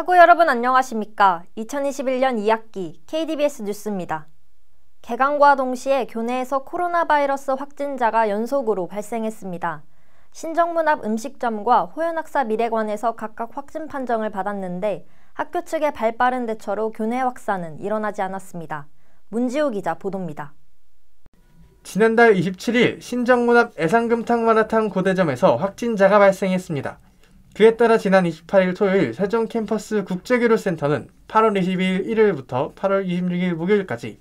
하고 여러분 안녕하십니까? 2021년 2학기 KDBS 뉴스입니다. 개강과 동시에 교내에서 코로나 바이러스 확진자가 연속으로 발생했습니다. 신정문 앞 음식점과 호연학사 미래관에서 각각 확진 판정을 받았는데 학교 측의 발빠른 대처로 교내 확산은 일어나지 않았습니다. 문지호 기자 보도입니다. 지난달 27일 신정문 앞 애상금탕 마라탕 고대점에서 확진자가 발생했습니다. 그에 따라 지난 28일 토요일 세종 캠퍼스 국제교류센터는 8월 22일 일요일부터 8월 26일 목요일까지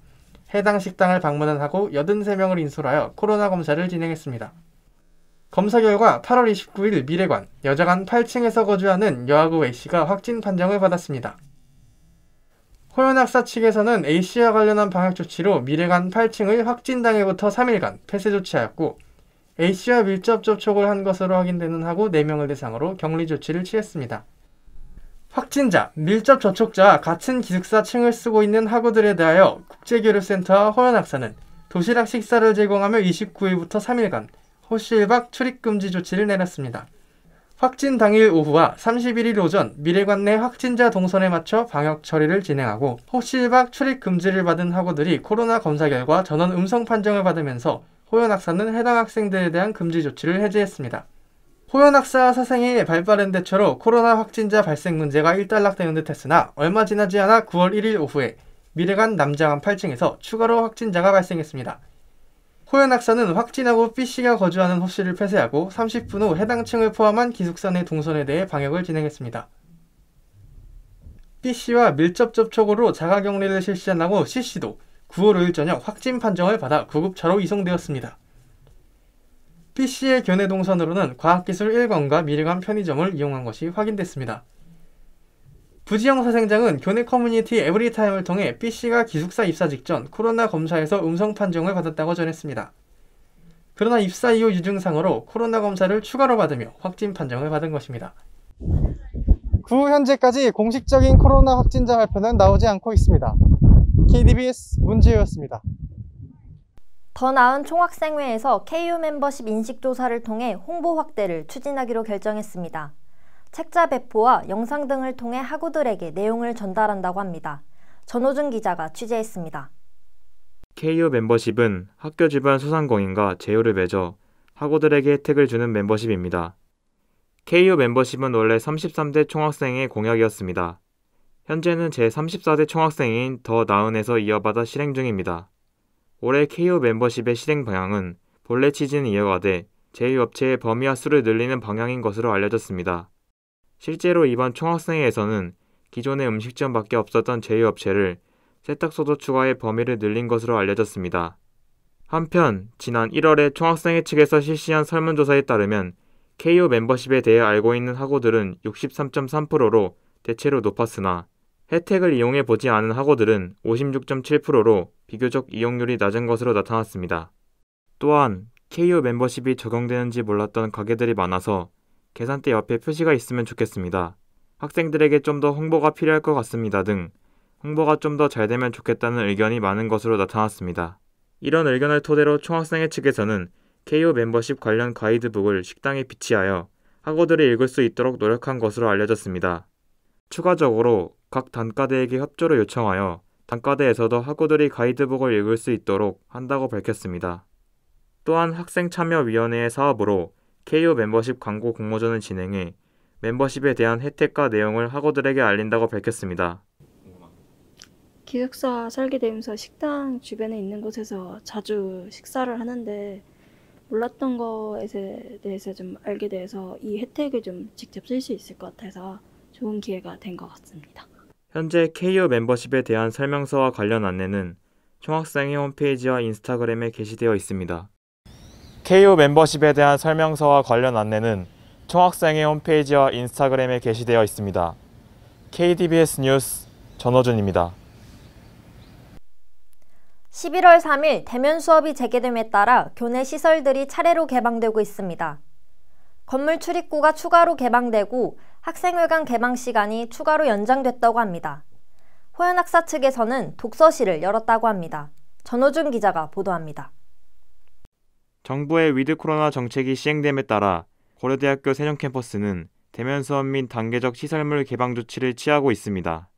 해당 식당을 방문한 하고 83명을 인솔하여 코로나 검사를 진행했습니다. 검사 결과 8월 29일 미래관 여자관 8층에서 거주하는 여하구 A씨가 확진 판정을 받았습니다. 호연학사 측에서는 A씨와 관련한 방역 조치로 미래관 8층을 확진 당일부터 3일간 폐쇄 조치하였고 A씨와 밀접 접촉을 한 것으로 확인되는 하고 4명을 대상으로 격리 조치를 취했습니다. 확진자, 밀접 접촉자, 같은 기숙사 층을 쓰고 있는 학우들에 대하여 국제교류센터와 호연학사는 도시락 식사를 제공하며 29일부터 3일간 호시 1박 출입금지 조치를 내렸습니다. 확진 당일 오후와 31일 오전 미래관 내 확진자 동선에 맞춰 방역 처리를 진행하고 호시 1박 출입 금지를 받은 학우들이 코로나 검사 결과 전원 음성 판정을 받으면서 호연 학사는 해당 학생들에 대한 금지 조치를 해제했습니다. 호연 학사 사생의 발빠른 대처로 코로나 확진자 발생 문제가 일단락되는 듯 했으나 얼마 지나지 않아 9월 1일 오후에 미래관 남자암 8층에서 추가로 확진자가 발생했습니다. 호연 학사는 확진하고 B씨가 거주하는 호실을 폐쇄하고 30분 후 해당 층을 포함한 기숙사 내 동선에 대해 방역을 진행했습니다. B씨와 밀접 접촉으로 자가격리를 실시한 하고 C씨도 9월 5일 저녁 확진 판정을 받아 구급차로 이송되었습니다. B씨의 견해 동선으로는 과학기술 1관과 미르관 편의점을 이용한 것이 확인됐습니다. 부지영 사생장은 교내 커뮤니티 에브리타임을 통해 B씨가 기숙사 입사 직전 코로나 검사에서 음성 판정을 받았다고 전했습니다. 그러나 입사 이후 유증상으로 코로나 검사를 추가로 받으며 확진 판정을 받은 것입니다. 그 현재까지 공식적인 코로나 확진자 발표는 나오지 않고 있습니다. KDBS 문지혜였습니다. 더 나은 총학생회에서 KU 멤버십 인식조사를 통해 홍보 확대를 추진하기로 결정했습니다. 책자 배포와 영상 등을 통해 학우들에게 내용을 전달한다고 합니다. 전호준 기자가 취재했습니다. KU 멤버십은 학교 주변 소상공인과 제휴를 맺어 학우들에게 혜택을 주는 멤버십입니다. KU 멤버십은 원래 33대 총학생회 공약이었습니다. 현재는 제34대 총학생인 더 나은에서 이어받아 실행 중입니다. 올해 KO 멤버십의 실행 방향은 본래 취지는 이어가되 제휴업체의 범위와 수를 늘리는 방향인 것으로 알려졌습니다. 실제로 이번 총학생회에서는 기존의 음식점밖에 없었던 제휴업체를 세탁소도 추가해 범위를 늘린 것으로 알려졌습니다. 한편 지난 1월에 총학생회 측에서 실시한 설문조사에 따르면 KO 멤버십에 대해 알고 있는 학우들은 63.3%로 대체로 높았으나 혜택을 이용해 보지 않은 학우들은 56.7%로 비교적 이용률이 낮은 것으로 나타났습니다. 또한 KU 멤버십이 적용되는지 몰랐던 가게들이 많아서 계산대 옆에 표시가 있으면 좋겠습니다. 학생들에게 좀 더 홍보가 필요할 것 같습니다 등 홍보가 좀 더 잘 되면 좋겠다는 의견이 많은 것으로 나타났습니다. 이런 의견을 토대로 총학생회 측에서는 KU 멤버십 관련 가이드북을 식당에 비치하여 학우들이 읽을 수 있도록 노력한 것으로 알려졌습니다. 추가적으로 각 단과대에게 협조를 요청하여 단과대에서도 학우들이 가이드북을 읽을 수 있도록 한다고 밝혔습니다. 또한 학생참여위원회의 사업으로 KU 멤버십 광고 공모전을 진행해 멤버십에 대한 혜택과 내용을 학우들에게 알린다고 밝혔습니다. 기숙사 살게 되면서 식당 주변에 있는 곳에서 자주 식사를 하는데 몰랐던 것에 대해서 좀 알게 돼서 이 혜택을 좀 직접 쓸 수 있을 것 같아서 좋은 기회가 된 것 같습니다. 현재 k o 멤버십에 대한 설명서와 관련 안내는 총학생회 홈페이지와 인스타그램에 게시되어 있습니다. KU 멤버십에 대한 설명서와 관련 안내는 총학생회 홈페이지와 인스타그램에 게시되어 있습니다. KDBS 뉴스 전호준입니다. 11월 3일 대면 수업이 재개됨에 따라 교내 시설들이 차례로 개방되고 있습니다. 건물 출입구가 추가로 개방되고 학생회관 개방 시간이 추가로 연장됐다고 합니다. 호연학사 측에서는 독서실을 열었다고 합니다. 전호준 기자가 보도합니다. 정부의 위드 코로나 정책이 시행됨에 따라 고려대학교 세종 캠퍼스는 대면 수업 및 단계적 시설물 개방 조치를 취하고 있습니다.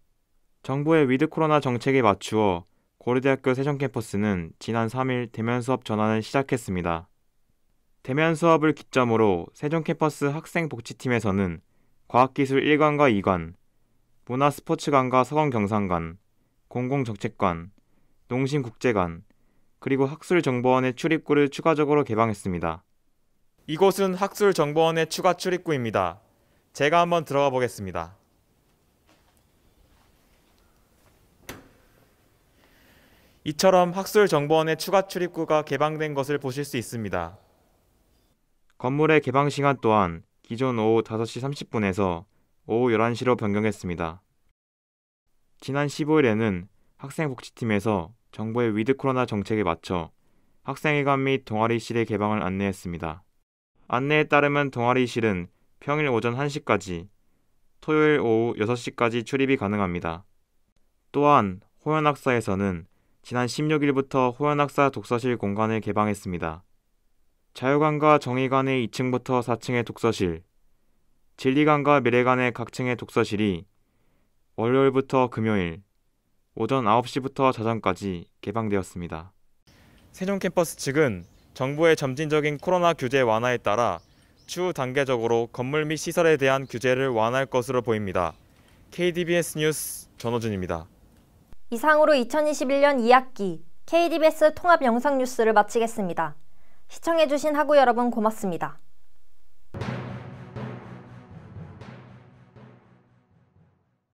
정부의 위드 코로나 정책에 맞추어 고려대학교 세종 캠퍼스는 지난 3일 대면 수업 전환을 시작했습니다. 대면 수업을 기점으로 세종 캠퍼스 학생복지팀에서는 과학기술 1관과 2관, 문화스포츠관과 서강경상관 공공정책관, 농심국제관, 그리고 학술정보원의 출입구를 추가적으로 개방했습니다. 이곳은 학술정보원의 추가 출입구입니다. 제가 한번 들어가 보겠습니다. 이처럼 학술정보원의 추가 출입구가 개방된 것을 보실 수 있습니다. 건물의 개방 시간 또한 기존 오후 5시 30분에서 오후 11시로 변경했습니다. 지난 15일에는 학생복지팀에서 정부의 위드 코로나 정책에 맞춰 학생회관 및 동아리실의 개방을 안내했습니다. 안내에 따르면 동아리실은 평일 오전 1시까지, 토요일 오후 6시까지 출입이 가능합니다. 또한 호연학사에서는 지난 16일부터 호연학사 독서실 공간을 개방했습니다. 자유관과 정의관의 2층부터 4층의 독서실, 진리관과 미래관의 각층의 독서실이 월요일부터 금요일 오전 9시부터 자정까지 개방되었습니다. 세종 캠퍼스 측은 정부의 점진적인 코로나 규제 완화에 따라 추후 단계적으로 건물 및 시설에 대한 규제를 완화할 것으로 보입니다. KDBS 뉴스 전호준입니다. 이상으로 2021년 2학기 KDBS 통합 영상 뉴스를 마치겠습니다. 시청해주신 하구 여러분 고맙습니다.